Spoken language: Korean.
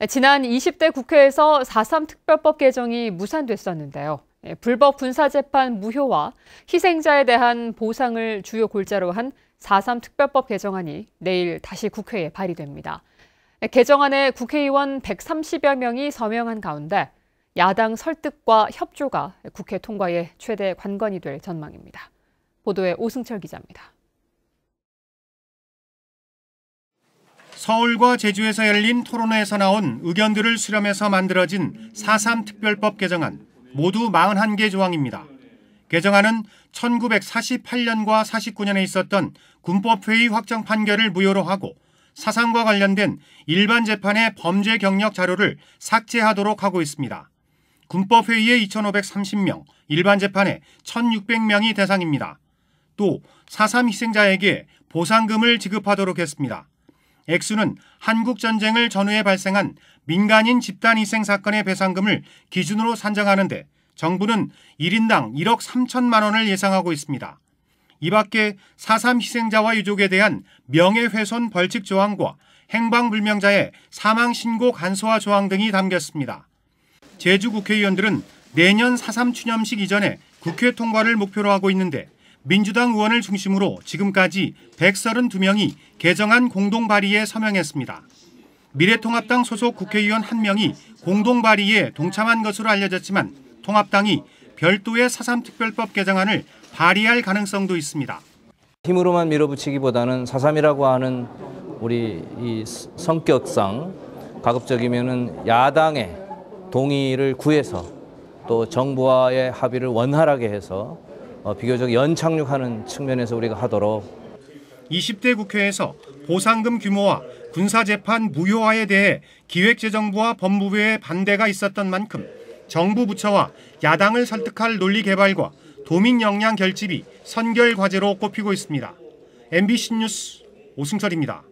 네, 지난 20대 국회에서 4.3 특별법 개정이 무산됐었는데요. 예, 불법 군사재판 무효와 희생자에 대한 보상을 주요 골자로 한 4.3 특별법 개정안이 내일 다시 국회에 발의됩니다. 예, 개정안에 국회의원 130여 명이 서명한 가운데 야당 설득과 협조가 국회 통과의 최대 관건이 될 전망입니다. 보도에 오승철 기자입니다. 서울과 제주에서 열린 토론회에서 나온 의견들을 수렴해서 만들어진 4.3 특별법 개정안 모두 41개 조항입니다. 개정안은 1948년과 49년에 있었던 군법회의 확정 판결을 무효로 하고 사상과 관련된 일반 재판의 범죄 경력 자료를 삭제하도록 하고 있습니다. 군법회의의 2,530명, 일반 재판의 1,600명이 대상입니다. 또 사삼 희생자에게 보상금을 지급하도록 했습니다. 액수는 한국전쟁을 전후에 발생한 민간인 집단희생 사건의 배상금을 기준으로 산정하는데 정부는 1인당 1억 3천만 원을 예상하고 있습니다. 이 밖에 4.3 희생자와 유족에 대한 명예훼손 벌칙 조항과 행방불명자의 사망신고 간소화 조항 등이 담겼습니다. 제주 국회의원들은 내년 4.3 추념식 이전에 국회 통과를 목표로 하고 있는데 민주당 의원을 중심으로 지금까지 132명이 개정안 공동 발의에 서명했습니다. 미래통합당 소속 국회의원 1명이 공동 발의에 동참한 것으로 알려졌지만 통합당이 별도의 사삼특별법 개정안을 발의할 가능성도 있습니다. 힘으로만 밀어붙이기보다는 사삼이라고 하는 우리 이 성격상 가급적이면은 야당의 동의를 구해서 또 정부와의 합의를 원활하게 해서 어, 비교적 연착륙하는 측면에서 우리가 하도록 20대 국회에서 보상금 규모와 군사재판 무효화에 대해 기획재정부와 법무부의 반대가 있었던 만큼 정부 부처와 야당을 설득할 논리 개발과 도민 역량 결집이 선결 과제로 꼽히고 있습니다. MBC 뉴스 오승철입니다.